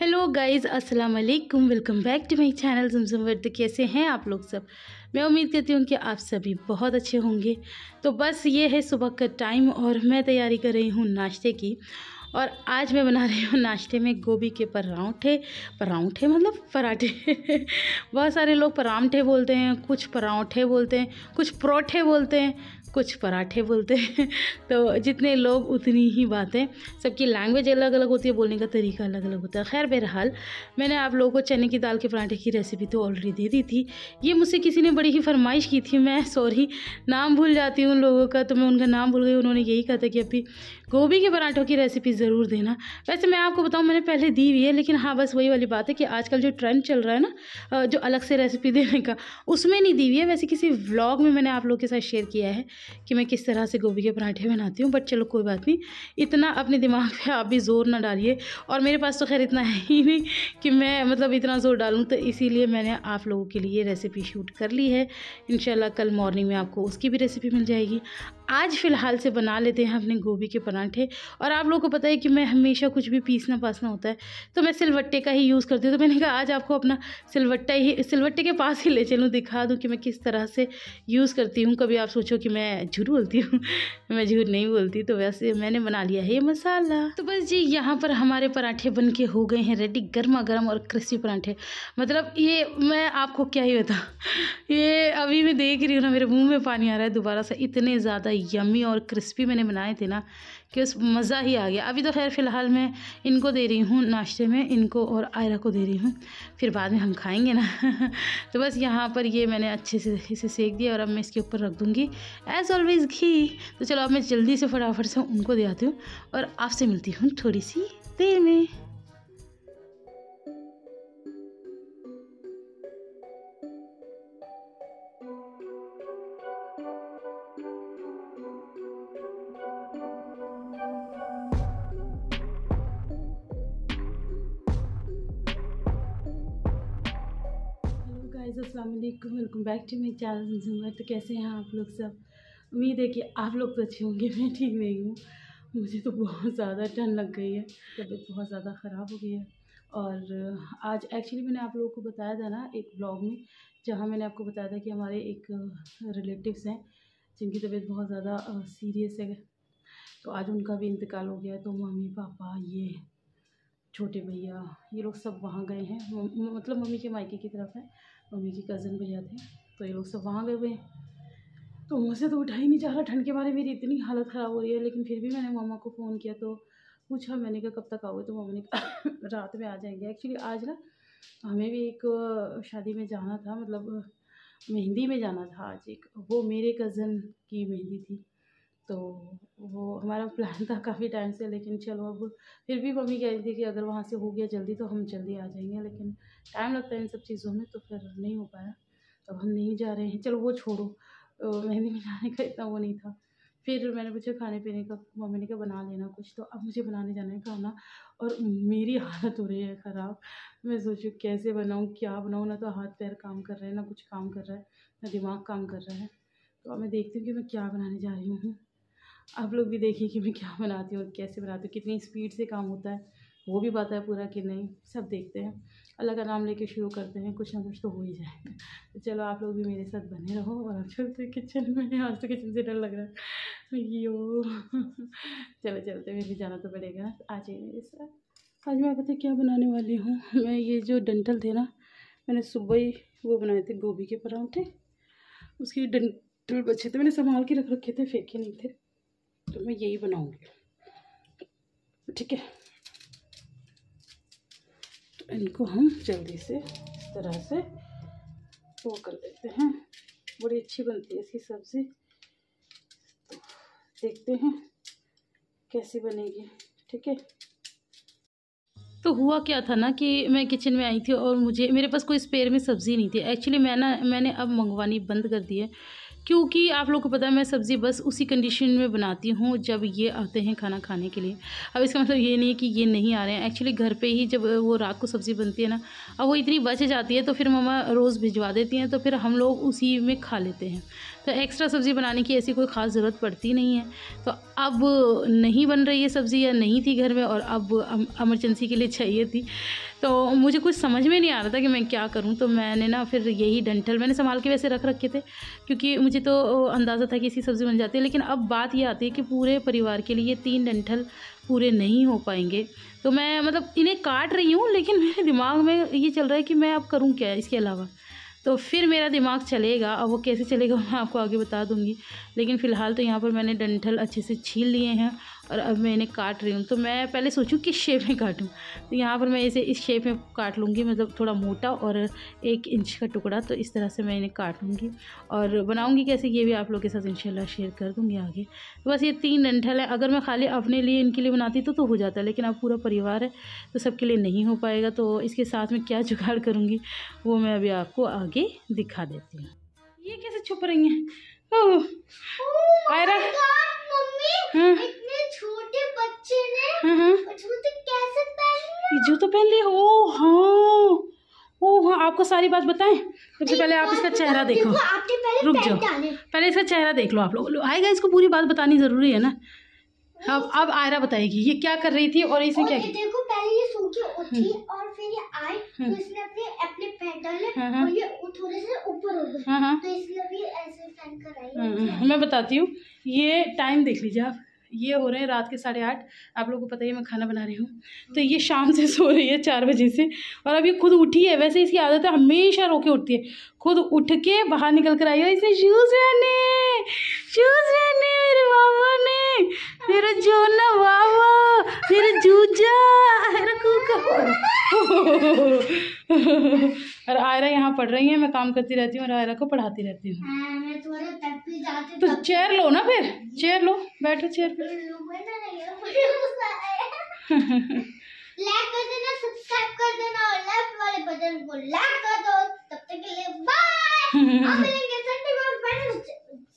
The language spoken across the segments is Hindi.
हेलो गाइज़ अस्सलाम वालेकुम welcome back to my channel Zamzam world कैसे हैं आप लोग सब मैं उम्मीद करती हूँ कि आप सभी बहुत अच्छे होंगे तो बस ये है सुबह का टाइम और मैं तैयारी कर रही हूँ नाश्ते की और आज मैं बना रही हूँ नाश्ते में गोभी के पराठे पराठे मतलब पराठे बहुत सारे लोग पराठे बोलते हैं कुछ पराठे बोलते हैं कुछ परोठे बोलते हैं कुछ पराठे बोलते हैं तो जितने लोग उतनी ही बातें सबकी लैंग्वेज अलग अलग होती है बोलने का तरीका अलग अलग होता है खैर बहरहाल मैंने आप लोगों को चने की दाल के पराठे की रेसिपी तो ऑलरेडी दे दी थी ये मुझसे किसी ने बड़ी ही फरमाइश की थी मैं सॉरी नाम भूल जाती हूँ उन लोगों का तो मैं उनका नाम भूल गई उन्होंने यही कहा था कि अभी गोभी के पराठों की रेसिपी ज़रूर देना वैसे मैं आपको बताऊँ मैंने पहले दी हुई है लेकिन हाँ बस वही वाली बात है कि आजकल जो ट्रेंड चल रहा है ना जो अलग से रेसिपी देने का उसमें नहीं दी हुई है वैसे किसी व्लॉग में मैंने आप लोगों के साथ शेयर किया है कि मैं किस तरह से गोभी के पराठे बनाती हूँ बट चलो कोई बात नहीं इतना अपने दिमाग पर आप भी ज़ोर ना डालिए और मेरे पास तो खैर इतना है ही नहीं कि मैं मतलब इतना ज़ोर डालूँ तो इसीलिए मैंने आप लोगों के लिए रेसिपी शूट कर ली है इन कल मॉर्निंग में आपको उसकी भी रेसिपी मिल जाएगी आज फ़िलहाल से बना लेते हैं अपने गोभी के पराठे पराठे और आप लोगों को पता है कि मैं हमेशा कुछ भी पीसना पासना होता है तो मैं सिलवट्टे का ही यूज़ करती हूँ तो मैंने कहा आज आपको अपना सिलवट्टा ही सिलवट्टे के पास ही ले चलूँ दिखा दूँ कि मैं किस तरह से यूज़ करती हूँ कभी आप सोचो कि मैं झूठ बोलती हूँ मैं झूठ नहीं बोलती तो वैसे मैंने बना लिया है ये मसाला तो बस जी यहाँ पर हमारे पराठे बन के हो गए हैं रेडी गर्मा गर्म और क्रिस्पी पराठे मतलब ये मैं आपको क्या ही बता ये अभी मैं देख रही हूँ ना मेरे मुंह में पानी आ रहा है दोबारा से इतने ज़्यादा यमी और क्रिस्पी मैंने बनाए थे ना कि उस मज़ा ही आ गया अभी तो खैर फ़िलहाल मैं इनको दे रही हूँ नाश्ते में इनको और आयरा को दे रही हूँ फिर बाद में हम खाएंगे ना तो बस यहाँ पर ये मैंने अच्छे से इसे सेक दिया और अब मैं इसके ऊपर रख दूँगी एज़ ऑलवेज़ घी तो चलो अब मैं जल्दी से फटाफट से उनको दे आती हूँ और आपसे मिलती हूँ थोड़ी सी देर में असलम वेलकम बैक टू मेरी चैनल झूमर तो कैसे हैं आप लोग सब उम्मीद है कि आप लोग तो अच्छे होंगे मैं ठीक नहीं हूँ मुझे तो बहुत ज़्यादा टन लग गई है तबीयत बहुत ज़्यादा ख़राब हो गई है और आज एक्चुअली मैंने आप लोगों को बताया था ना एक ब्लॉग में जहाँ मैंने आपको बताया था कि हमारे एक रिलेटिवस हैं जिनकी तबीयत बहुत ज़्यादा सीरियस है तो आज उनका भी इंतकाल हो गया तो मम्मी पापा ये छोटे भैया ये लोग सब वहाँ गए हैं मतलब मम्मी के मायके की तरफ है मम्मी की कज़न भैया थे तो ये लोग सब वहाँ गए हुए तो मुझसे तो उठा ही नहीं जा रहा ठंड के मारे मेरी इतनी हालत ख़राब हो रही है लेकिन फिर भी मैंने मामा को फ़ोन किया तो पूछा मैंने कहा कब तक आओगे तो मामा ने कहा रात में आ जाएंगे एक्चुअली आज ना हमें भी एक शादी में जाना था मतलब मेहंदी में जाना था आज एक वो मेरे कज़न की मेहंदी थी तो वो हमारा प्लान था काफ़ी टाइम से लेकिन चलो अब फिर भी मम्मी कह रही थी कि अगर वहाँ से हो गया जल्दी तो हम जल्दी आ जाएंगे लेकिन टाइम लगता है इन सब चीज़ों में तो फिर नहीं हो पाया अब हम नहीं जा रहे हैं चलो वो छोड़ो मेहंदी मिलाने जाने का इतना वो नहीं था फिर मैंने पूछा खाने पीने का मम्मी ने कहा बना लेना कुछ तो अब मुझे बनाने जाना है खाना और मेरी हालत हो रही है ख़राब मैं सोचू कैसे बनाऊँ क्या बनाऊँ ना तो हाथ पैर काम कर रहे हैं ना कुछ काम कर रहा है ना दिमाग काम कर रहा है तो अब मैं देखती हूँ कि मैं क्या बनाने जा रही हूँ आप लोग भी देखिए कि मैं क्या बनाती हूँ कैसे बनाती हूँ कितनी स्पीड से काम होता है वो भी पाता है पूरा कि नहीं सब देखते हैं अल्लाह का नाम लेके शुरू करते हैं कुछ ना कुछ तो हो ही जाए तो चलो आप लोग भी मेरे साथ बने रहो और आप चलते तो किचन में आज तो किचन से डर लग रहा है यो चलो चलते मेरे भी जाना तो पड़ेगा आ जाइए मेरे साथ आज मैं पता क्या बनाने वाली हूँ मैं ये जो डंटल थे ना मैंने सुबह ही वो बनाए थे गोभी के पराँठे उसके डंटल बचे थे मैंने संभाल के रख रखे थे फेंके नहीं थे तो मैं यही बनाऊँगी ठीक है इनको हम जल्दी से इस तरह से वो कर लेते हैं बड़ी अच्छी बनती है इसकी सब्ज़ी तो देखते हैं कैसी बनेगी ठीक है तो हुआ क्या था ना कि मैं किचन में आई थी और मुझे मेरे पास कोई स्पेयर में सब्ज़ी नहीं थी एक्चुअली मैं ना मैंने अब मंगवानी बंद कर दी है क्योंकि आप लोग को पता है मैं सब्ज़ी बस उसी कंडीशन में बनाती हूँ जब ये आते हैं खाना खाने के लिए अब इसका मतलब ये नहीं है कि ये नहीं आ रहे हैं एक्चुअली घर पे ही जब वो रात को सब्ज़ी बनती है ना अब वो इतनी बच जाती है तो फिर मम्मा रोज़ भिजवा देती हैं तो फिर हम लोग उसी में खा लेते हैं तो एक्स्ट्रा सब्ज़ी बनाने की ऐसी कोई ख़ास ज़रूरत पड़ती नहीं है तो अब नहीं बन रही है सब्ज़ी या नहीं थी घर में और अब एमरजेंसी के लिए चाहिए थी तो मुझे कुछ समझ में नहीं आ रहा था कि मैं क्या करूँ तो मैंने ना फिर यही डंठल मैंने संभाल के वैसे रख रखे थे क्योंकि मुझे तो अंदाज़ा था कि इसी सब्ज़ी बन जाती है लेकिन अब बात यह आती है कि पूरे परिवार के लिए तीन डंठल पूरे नहीं हो पाएंगे तो मैं मतलब इन्हें काट रही हूँ लेकिन मेरे दिमाग में ये चल रहा है कि मैं अब करूँ क्या इसके अलावा तो फिर मेरा दिमाग चलेगा और वो कैसे चलेगा मैं आपको आगे बता दूँगी लेकिन फ़िलहाल तो यहाँ पर मैंने डंठल अच्छे से छील लिए हैं और अब मैं इन्हें काट रही हूँ तो मैं पहले सोचूँ किस शेप में काटूँ तो यहाँ पर मैं इसे इस शेप में काट लूँगी मतलब थोड़ा मोटा और एक इंच का टुकड़ा तो इस तरह से मैं इन्हें काट लूँगी और बनाऊँगी कैसे ये भी आप लोग के साथ इंशाल्लाह शेयर कर दूँगी आगे तो बस ये तीन डंठल है अगर मैं खाली अपने लिए इनके लिए बनाती तो तो हो जाता लेकिन अब पूरा परिवार है तो सबके लिए नहीं हो पाएगा तो इसके साथ में क्या जुगाड़ करूँगी वो मैं अभी आपको आगे दिखा देती हूँ ये कैसे छुप रही हैं ओह oh आयरा हम्म। छोटे बच्चे ने हम्म, हम्म। जूते कैसे पहन जूते पहन लिए ओ हाँ ओ हाँ आपको सारी बात बताएं सबसे पहले आप इसका चेहरा देखो रुक जाओ पहले इसका चेहरा देख लो आप लोग आएगा इसको पूरी बात बतानी ज़रूरी है ना अब अब आयरा बताएगी ये क्या कर रही थी और इसने क्या देखो पहले ये उठी और फिर ये आई तो इसने अपने है हाँ, हाँ। हाँ, तो मैं बताती हूँ ये टाइम देख लीजिए आप ये हो रहे हैं रात के साढ़े आठ आप लोगों को पता ही मैं खाना बना रही हूँ तो ये शाम से सो रही है चार बजे से और अब ये खुद उठी है वैसे इसकी आदत है हमेशा रोके उठती है खुद उठ के बाहर निकल कर आई है इसने शूज़ रहने शूज़ रहने मेरे बाबा ने मेरा ना बाबा मेरा जूजा मेरा कुका और आयरा यहाँ पढ़ रही है मैं काम करती रहती हूँ और आयरा को पढ़ाती रहती हूँ हाँ, तो चेयर लो ना फिर चेयर लो बैठो चेयर लाइक कर देना सब्सक्राइब कर देना और लेफ्ट वाले बटन को लाइक कर दो तब तक के लिए बाय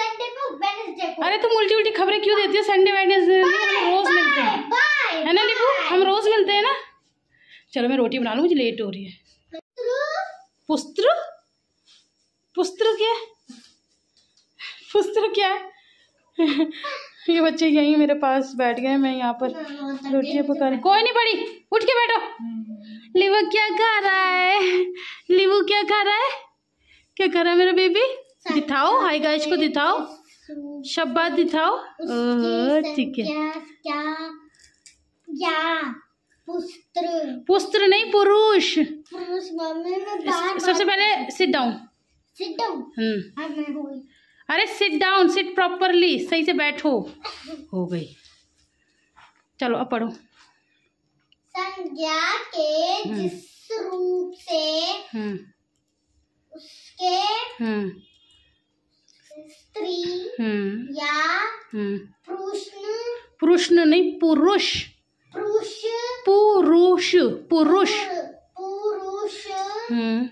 संडे को वेडनेसडे को अरे तुम उल्टी उल्टी खबरें क्यों देती हो संडे वेडनेसडे चलो मैं रोटी बना लूँ मुझे लेट हो रही है पुस्त्र पुस्त्र क्या है पुस्त्र क्या है ये बच्चे यहीं मेरे पास बैठ गए मैं यहाँ पर रोटियाँ पका रही कोई नहीं पड़ी उठ के बैठो लिवो क्या खा रहा है लिवो क्या खा रहा है क्या खा रहा है मेरा बेबी दिखाओ हाई गाइस को दिखाओ शब्बा दिखाओ ठीक है पुस्त्र पुस्त्र नहीं पुरुष सबसे पहले सिट डाउन सिट डाउन अरे सिट डाउन सिट प्रॉपरली सही से बैठो हो गई चलो अब पढ़ो संज्ञा के हम्म। जिस रूप से हम्म। उसके हम्म। स्त्री या पुरुष पुरुष नहीं पुरुष पुरुष पुरुष पुरुष हम्म।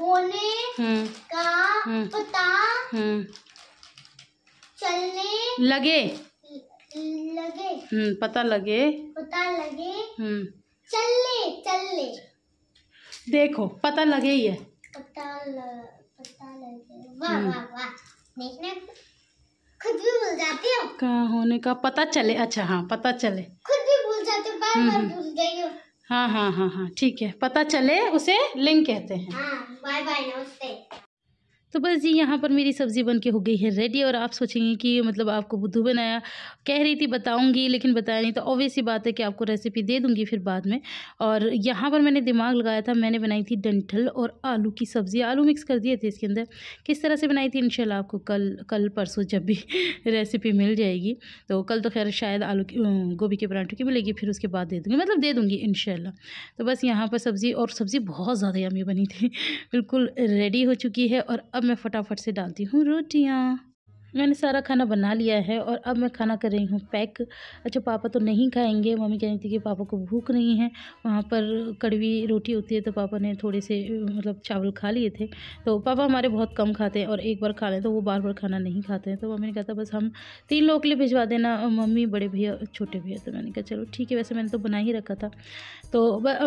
होने हम्म। का हम्म। पता चलने लगे लगे पता लगे पता लगे चलने चलने देखो पता लगे ही है पता लगे वाह वाह वाह खुद भी भूल जाती हो कहाँ होने का पता चले अच्छा हाँ पता चले खुद हम्म, हम्म। हाँ हाँ हाँ हाँ ठीक है पता चले उसे लिंग कहते हैं हाँ, बाय बाय नमस्ते तो बस जी यहाँ पर मेरी सब्ज़ी बन के हो गई है रेडी और आप सोचेंगे कि मतलब आपको बुद्धू बनाया कह रही थी बताऊंगी लेकिन बताया नहीं तो ऑब्वियस ही बात है कि आपको रेसिपी दे दूंगी फिर बाद में और यहाँ पर मैंने दिमाग लगाया था मैंने बनाई थी डंठल और आलू की सब्ज़ी आलू मिक्स कर दिए थे इसके अंदर किस तरह से बनाई थी इन आपको कल कल परसों जब भी रेसिपी मिल जाएगी तो कल तो खैर शायद आलू की गोभी के परांठों की मिलेगी फिर उसके बाद दे दूँगी मतलब दे दूँगी इन तो बस यहाँ पर सब्ज़ी और सब्ज़ी बहुत ज़्यादा यमी बनी थी बिल्कुल रेडी हो चुकी है और अब मैं फटाफट से डालती हूँ रोटियाँ मैंने सारा खाना बना लिया है और अब मैं खाना कर रही हूँ पैक अच्छा पापा तो नहीं खाएंगे मम्मी कह रही थी कि पापा को भूख नहीं है वहाँ पर कड़वी रोटी होती है तो पापा ने थोड़े से मतलब चावल खा लिए थे तो पापा हमारे बहुत कम खाते हैं और एक बार खा लें तो वो बार बार खाना नहीं खाते हैं तो मम्मी ने कहा था बस हम तीन लोगों के लिए भिजवा देना मम्मी बड़े भैया छोटे भैया तो मैंने कहा चलो ठीक है वैसे मैंने तो बना ही रखा था तो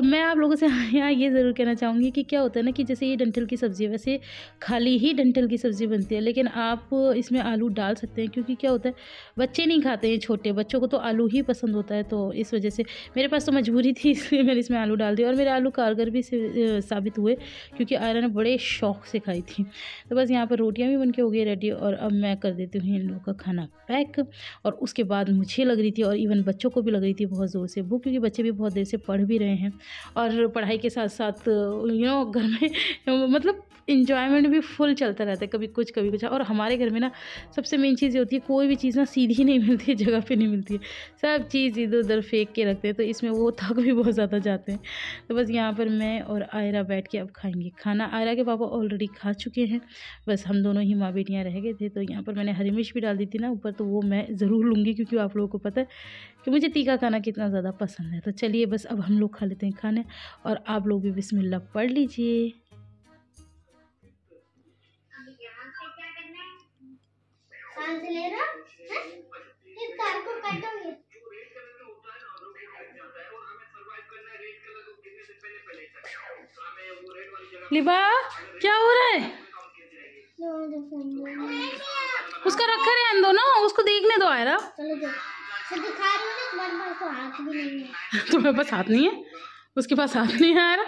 मैं आप लोगों से यहाँ ये ज़रूर कहना चाहूँगी कि क्या होता है ना कि जैसे ये डंठल की सब्ज़ी है वैसे खाली ही डंठल की सब्ज़ी बनती है लेकिन आप इसमें आलू आलू डाल सकते हैं क्योंकि क्या होता है बच्चे नहीं खाते हैं छोटे बच्चों को तो आलू ही पसंद होता है तो इस वजह से मेरे पास तो मजबूरी थी इसलिए मैंने इसमें आलू डाल दिया और मेरे आलू कारगर भी साबित हुए क्योंकि आयरन ने बड़े शौक से खाई थी तो बस यहाँ पर रोटियाँ भी बन के हो गई रेडी और अब मैं कर देती हूँ इन लोगों का खाना पैक और उसके बाद मुझे लग रही थी और इवन बच्चों को भी लग रही थी बहुत ज़ोर से भूख क्योंकि बच्चे भी बहुत देर से पढ़ भी रहे हैं और पढ़ाई के साथ साथ यू नो घर में मतलब इन्जॉयमेंट भी फुल चलता रहता है कभी कुछ कभी कुछ और हमारे घर में ना सबसे मेन चीज़ ये होती है कोई भी चीज़ ना सीधी नहीं मिलती जगह पे नहीं मिलती है सब चीज़ इधर उधर फेंक के रखते हैं तो इसमें वो थक भी बहुत ज़्यादा जाते हैं तो बस यहाँ पर मैं और आयरा बैठ के अब खाएंगे खाना आयरा के पापा ऑलरेडी खा चुके हैं बस हम दोनों ही माँ बेटियाँ रह गए थे तो यहाँ पर मैंने हरी मिर्च भी डाल दी थी ना ऊपर तो वो मैं ज़रूर लूँगी क्योंकि आप लोगों को पता है कि मुझे तीखा खाना कितना ज़्यादा पसंद है तो चलिए बस अब हम लोग खा लेते हैं खाने और आप लोग भी बिस्मिल्लाह पढ़ लीजिए लेना है इस को लिबा क्या हो रहा है उसका रखा रहे दो ना उसको देखने दो आयरा तो तो तुम्हारे पास हाथ नहीं है उसके पास हाथ नहीं है आयरा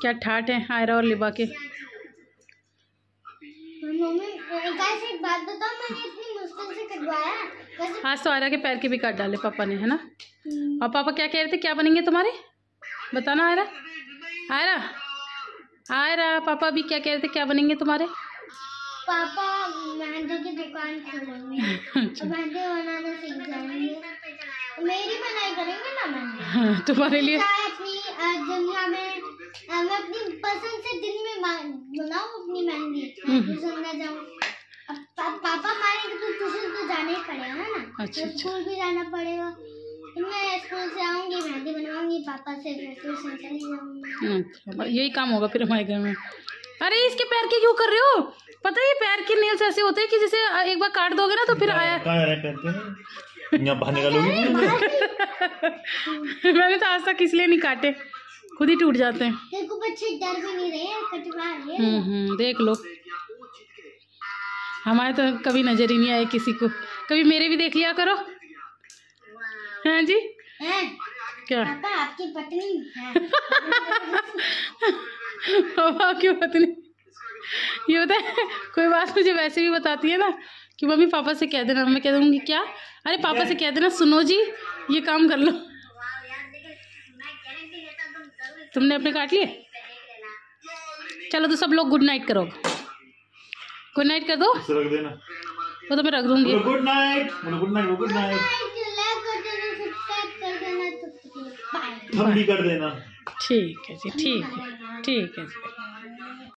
क्या ठाट है आयरा और लिबा के आज तो आयरा के पैर के भी काट डाले पापा ने है ना हम्म। और पापा क्या कह रहे थे क्या बनेंगे तुम्हारे बताना आयरा आयरा आयरा पापा भी क्या कह रहे थे क्या बनेंगे तुम्हारे पापा की दुकान खोलेंगे अच्छा। बनाना सीख जाएंगे मेरी बनाई करेंगे ना मैं हाँ तुम्हारे लिए अपनी दुनिया में मैं अपनी पसंद से में अपनी मेहंदी हम्म। पापा मारेंगे तो ट्यूशन तो ही पड़ेगा ना अच्छा, अच्छा स्कूल भी जाना पड़ेगा मैं स्कूल से मेहंदी पापा से ट्यूशन चली हाँ, तो यही काम होगा फिर हमारे घर में अरे इसके पैर के क्यों कर रहे हो पता है ये पैर के नेल्स ऐसे होते हैं कि जैसे एक बार काट दोगे ना तो फिर हाँ, आया हाँ, यहाँ बाहर निकालोगी मैंने तो आज तक इसलिए नहीं काटे खुद ही टूट जाते हैं डर भी नहीं रहे हम्म, हम्म देख लो हमारे तो कभी नजर ही नहीं आए किसी को कभी मेरे भी देख लिया करो हाँ जी है? क्या पापा आपकी पत्नी है पापा आपकी पत्नी ये होता है कोई बात मुझे वैसे भी बताती है ना कि मम्मी पापा से कह देना मैं कह दूँगी क्या अरे पापा से कह देना सुनो जी ये काम कर लो तुमने अपने काट लिए चलो तो सब लोग गुड नाइट करो गुड नाइट कर दो वो तो मैं रख दूंगी good night good night good night कर देना ठीक है जी ठीक है ठीक है जी